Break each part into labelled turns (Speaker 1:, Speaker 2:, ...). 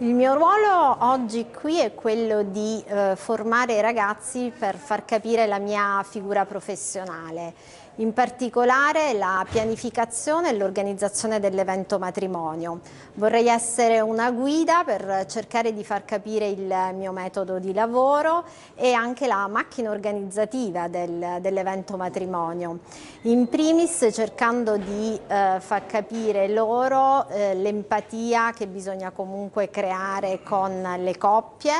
Speaker 1: Il mio ruolo oggi qui è quello di eh, formare i ragazzi per far capire la mia figura professionale in particolare la pianificazione e l'organizzazione dell'evento matrimonio. Vorrei essere una guida per cercare di far capire il mio metodo di lavoro e anche la macchina organizzativa del, dell'evento matrimonio. In primis cercando di eh, far capire loro eh, l'empatia che bisogna comunque creare con le coppie,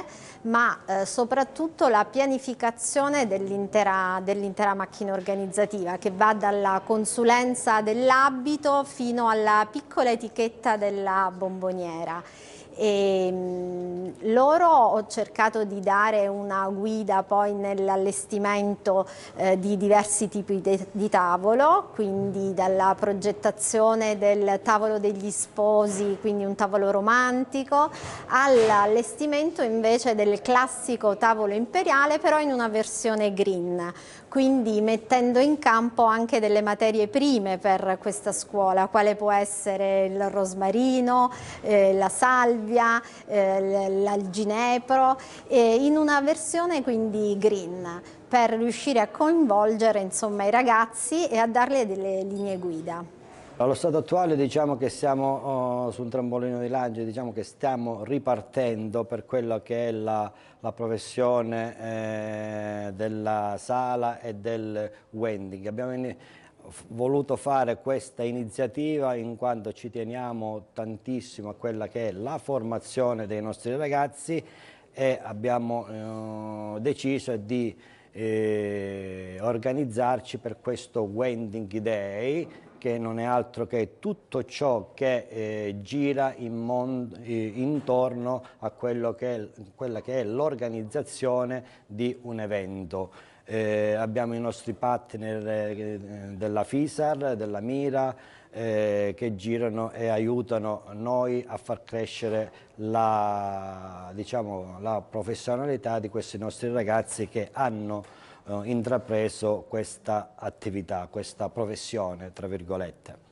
Speaker 1: ma eh, soprattutto la pianificazione dell'intera dell macchina organizzativa che va dalla consulenza dell'abito fino alla piccola etichetta della bomboniera e ehm, loro ho cercato di dare una guida poi nell'allestimento eh, di diversi tipi de, di tavolo, quindi dalla progettazione del tavolo degli sposi, quindi un tavolo romantico, all'allestimento invece del classico tavolo imperiale però in una versione green, quindi mettendo in campo anche delle materie prime per questa scuola, quale può essere il rosmarino, eh, la salvia, salvia, il eh, ginepro, in una versione quindi green per riuscire a coinvolgere insomma, i ragazzi e a darle delle linee guida.
Speaker 2: Allo stato attuale diciamo che siamo oh, su un trampolino di lancio, diciamo che stiamo ripartendo per quella che è la, la professione eh, della sala e del wending. Abbiamo, voluto fare questa iniziativa in quanto ci teniamo tantissimo a quella che è la formazione dei nostri ragazzi e abbiamo eh, deciso di eh, organizzarci per questo Wending Day che non è altro che tutto ciò che eh, gira in eh, intorno a che è, quella che è l'organizzazione di un evento eh, abbiamo i nostri partner eh, della FISAR, della Mira, eh, che girano e aiutano noi a far crescere la, diciamo, la professionalità di questi nostri ragazzi che hanno eh, intrapreso questa attività, questa professione, tra virgolette.